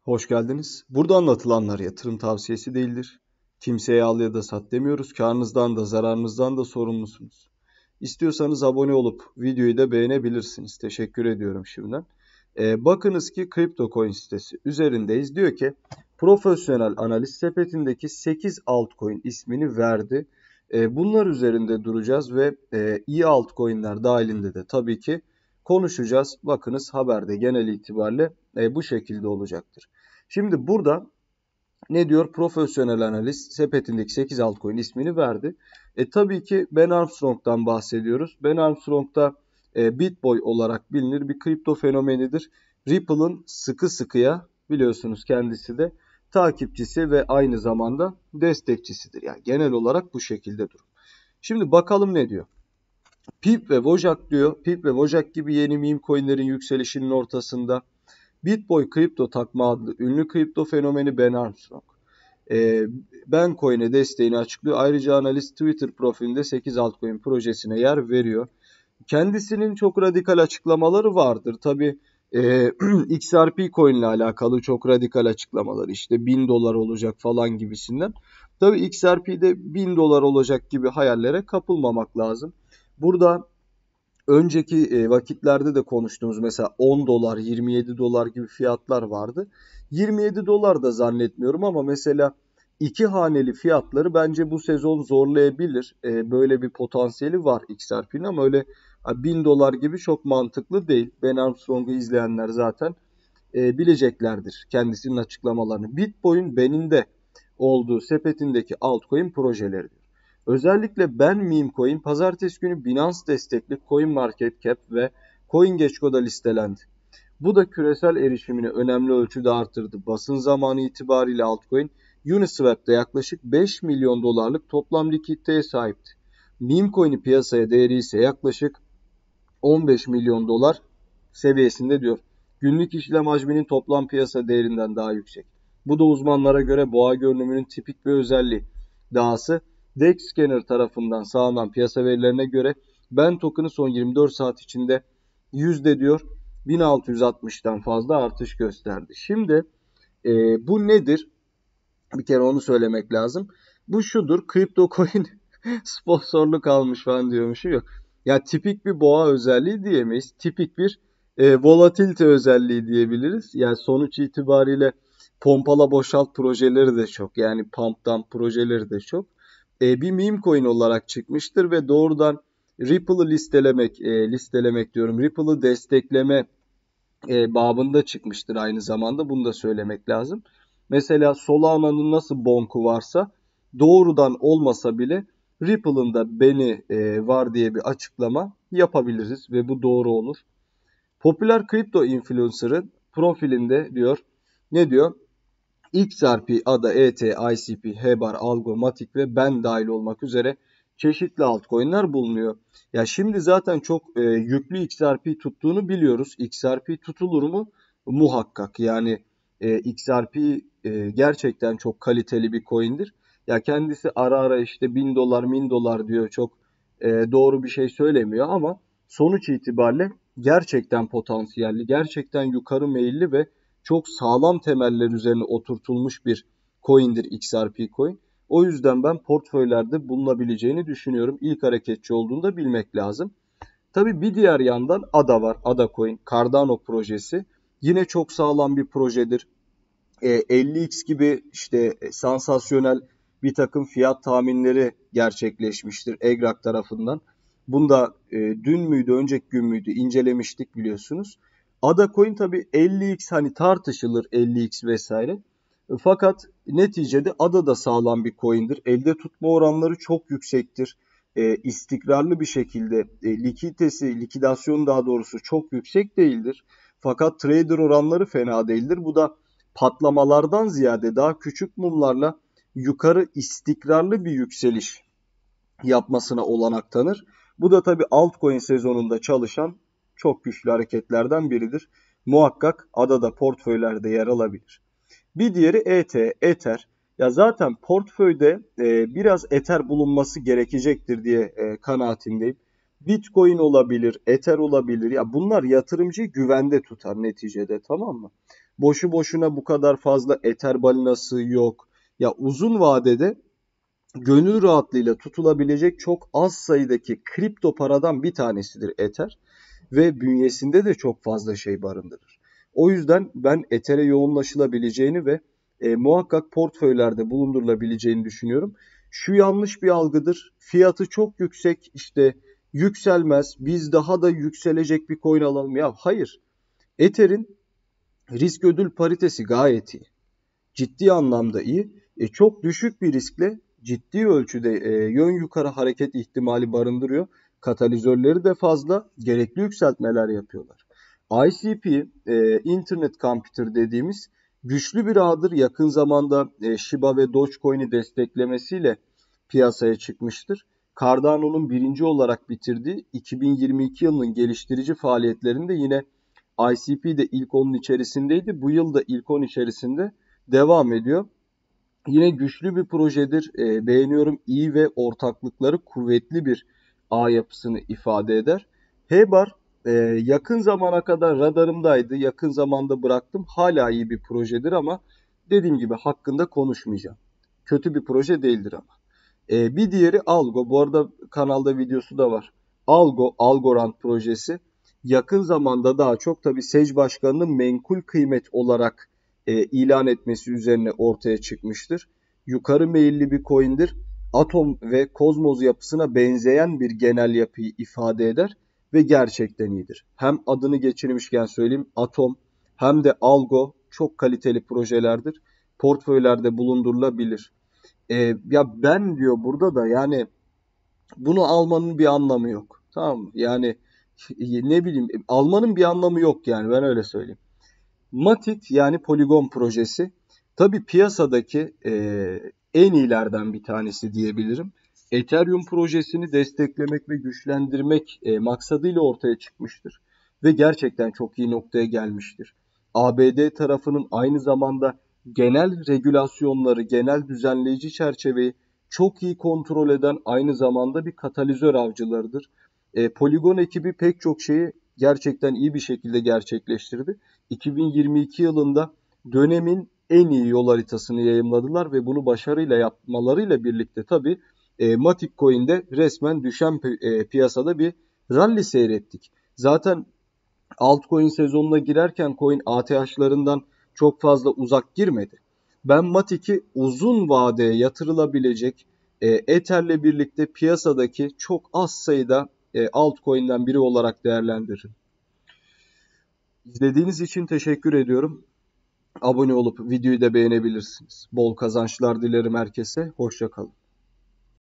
Hoş geldiniz. Burada anlatılanlar yatırım tavsiyesi değildir. Kimseye al ya da sat demiyoruz. Karnınızdan da zararınızdan da sorumlusunuz. İstiyorsanız abone olup videoyu da beğenebilirsiniz. Teşekkür ediyorum şimdiden. E, bakınız ki kripto CryptoCoin sitesi üzerindeyiz. Diyor ki profesyonel analiz sepetindeki 8 altcoin ismini verdi. E, bunlar üzerinde duracağız ve e, iyi altcoinler dahilinde de tabii ki konuşacağız. Bakınız haberde genel itibariyle e, bu şekilde olacaktır. Şimdi burada ne diyor? Profesyonel analist? sepetindeki 8 altcoin ismini verdi. E tabii ki Ben Armstrong'dan bahsediyoruz. Ben Armstrong da e, Bitboy olarak bilinir bir kripto fenomenidir. Ripple'ın sıkı sıkıya biliyorsunuz kendisi de takipçisi ve aynı zamanda destekçisidir. Yani genel olarak bu şekilde durum. Şimdi bakalım ne diyor. Pip ve Wojak diyor. Pip ve Wojak gibi yeni meme coinlerin yükselişinin ortasında. Bitboy Kripto takma adlı ünlü kripto fenomeni Ben Armstrong. Ee, ben coin'e desteğini açıklıyor. Ayrıca analist Twitter profilinde 8 altcoin projesine yer veriyor. Kendisinin çok radikal açıklamaları vardır. Tabi e, XRP coin ile alakalı çok radikal açıklamalar. işte 1000 dolar olacak falan gibisinden. Tabi XRP'de 1000 dolar olacak gibi hayallere kapılmamak lazım. Burada önceki e, vakitlerde de konuştuğumuz mesela 10 dolar, 27 dolar gibi fiyatlar vardı. 27 dolar da zannetmiyorum ama mesela iki haneli fiyatları bence bu sezon zorlayabilir. E, böyle bir potansiyeli var XRP'nin ama öyle 1000 dolar gibi çok mantıklı değil. Ben Armstrong'u izleyenler zaten e, bileceklerdir kendisinin açıklamalarını. Bitcoin beninde olduğu sepetindeki altcoin projeleri. Özellikle ben meme coin pazartesi günü Binance destekli market cap ve CoinGecko'da listelendi. Bu da küresel erişimini önemli ölçüde artırdı. Basın zamanı itibariyle altcoin Uniswap'ta yaklaşık 5 milyon dolarlık toplam likiditeye sahipti. Meme coin'i piyasaya değeri ise yaklaşık 15 milyon dolar seviyesinde diyor. Günlük işlem hacminin toplam piyasa değerinden daha yüksek. Bu da uzmanlara göre boğa görünümünün tipik bir özelliği. Dahası DEX Scanner tarafından sağlanan piyasa verilerine göre Ben token'ı son 24 saat içinde yüzde diyor 1660'dan fazla artış gösterdi. Şimdi e, bu nedir? Bir kere onu söylemek lazım. Bu şudur. Kripto coin sponsorluk almış falan diyormuşum yok. Ya tipik bir boğa özelliği diyemeyiz. Tipik bir e, volatilite özelliği diyebiliriz. Yani sonuç itibariyle pompala boşalt projeleri de çok. Yani pump dump projeleri de çok e, bir meme coin olarak çıkmıştır ve doğrudan Ripple'ı listelemek, e, listelemek diyorum. Ripple'ı destekleme e, babında çıkmıştır aynı zamanda. Bunu da söylemek lazım. Mesela Solana'nın nasıl bonku varsa doğrudan olmasa bile Ripple'ın da beni e, var diye bir açıklama yapabiliriz ve bu doğru olur. Popüler kripto influencer'ın profilinde diyor ne diyor? XRP, ADA, ET, ICP, HEBAR, ALGO, MATIC ve BEN dahil olmak üzere çeşitli altcoin'ler bulunuyor. Ya şimdi zaten çok e, yüklü XRP tuttuğunu biliyoruz. XRP tutulur mu? Muhakkak. Yani e, XRP e, gerçekten çok kaliteli bir coin'dir. Ya kendisi ara ara işte 1000 dolar, 1000 dolar diyor. Çok e, doğru bir şey söylemiyor ama sonuç itibariyle gerçekten potansiyelli, gerçekten yukarı meyilli ve çok sağlam temeller üzerine oturtulmuş bir coin'dir XRP coin. O yüzden ben portföylerde bulunabileceğini düşünüyorum. İlk hareketçi olduğunu da bilmek lazım. Tabi bir diğer yandan ADA var. ADA coin, Cardano projesi. Yine çok sağlam bir projedir. E, 50x gibi işte sansasyonel bir takım fiyat tahminleri gerçekleşmiştir EGRAK tarafından. Bunda e, dün müydü, önceki gün müydü incelemiştik biliyorsunuz. Ada coin tabi 50x hani tartışılır 50x vesaire. Fakat neticede ada da sağlam bir coin'dir. Elde tutma oranları çok yüksektir. E, istikrarlı bir şekilde e, likiditesi, likidasyon daha doğrusu çok yüksek değildir. Fakat trader oranları fena değildir. Bu da patlamalardan ziyade daha küçük mumlarla yukarı istikrarlı bir yükseliş yapmasına olanak tanır. Bu da tabi altcoin sezonunda çalışan çok güçlü hareketlerden biridir. Muhakkak adada portföylerde yer alabilir. Bir diğeri ET, Ether. Ya zaten portföyde e, biraz Ether bulunması gerekecektir diye e, kanaatindeyim. Bitcoin olabilir, Ether olabilir. Ya bunlar yatırımcıyı güvende tutar neticede tamam mı? Boşu boşuna bu kadar fazla Ether balinası yok. Ya uzun vadede gönül rahatlığıyla tutulabilecek çok az sayıdaki kripto paradan bir tanesidir Ether ve bünyesinde de çok fazla şey barındırır. O yüzden ben Ether'e yoğunlaşılabileceğini ve e, muhakkak portföylerde bulundurulabileceğini düşünüyorum. Şu yanlış bir algıdır. Fiyatı çok yüksek işte yükselmez. Biz daha da yükselecek bir coin alalım. Ya hayır. Ether'in risk ödül paritesi gayet iyi. Ciddi anlamda iyi. E, çok düşük bir riskle ciddi ölçüde e, yön yukarı hareket ihtimali barındırıyor Katalizörleri de fazla gerekli yükseltmeler yapıyorlar. ICP, e, Internet Computer dediğimiz güçlü bir ağdır. Yakın zamanda e, Shiba ve Dogecoin'i desteklemesiyle piyasaya çıkmıştır. Cardano'nun birinci olarak bitirdiği 2022 yılının geliştirici faaliyetlerinde yine ICP de ilk 10'un içerisindeydi. Bu yıl da ilk 10 içerisinde devam ediyor. Yine güçlü bir projedir. E, beğeniyorum. İyi ve ortaklıkları kuvvetli bir A yapısını ifade eder. Hebar e, yakın zamana kadar radarımdaydı. Yakın zamanda bıraktım. Hala iyi bir projedir ama dediğim gibi hakkında konuşmayacağım. Kötü bir proje değildir ama. E, bir diğeri Algo. Bu arada kanalda videosu da var. Algo, Algorand projesi. Yakın zamanda daha çok tabi SEC Başkanı'nın menkul kıymet olarak e, ilan etmesi üzerine ortaya çıkmıştır. Yukarı meyilli bir coin'dir atom ve kozmos yapısına benzeyen bir genel yapıyı ifade eder ve gerçekten iyidir. Hem adını geçirmişken söyleyeyim atom hem de algo çok kaliteli projelerdir. Portföylerde bulundurulabilir. Ee, ya ben diyor burada da yani bunu almanın bir anlamı yok. Tamam mı? Yani ne bileyim almanın bir anlamı yok yani ben öyle söyleyeyim. Matit yani poligon projesi. Tabi piyasadaki e, en iyilerden bir tanesi diyebilirim. Ethereum projesini desteklemek ve güçlendirmek e, maksadıyla ortaya çıkmıştır ve gerçekten çok iyi noktaya gelmiştir. ABD tarafının aynı zamanda genel regülasyonları, genel düzenleyici çerçeveyi çok iyi kontrol eden aynı zamanda bir katalizör avcılarıdır. E, Polygon ekibi pek çok şeyi gerçekten iyi bir şekilde gerçekleştirdi. 2022 yılında dönemin en iyi yol haritasını yayımladılar ve bunu başarıyla yapmalarıyla birlikte tabi e, Matic Coin'de resmen düşen pi- e, piyasada bir rally seyrettik. Zaten altcoin sezonuna girerken coin ATH'larından çok fazla uzak girmedi. Ben Matic'i uzun vadeye yatırılabilecek e, Ether'le birlikte piyasadaki çok az sayıda e, altcoin'den biri olarak değerlendiririm. İzlediğiniz için teşekkür ediyorum abone olup videoyu da beğenebilirsiniz. Bol kazançlar dilerim herkese. Hoşça kalın.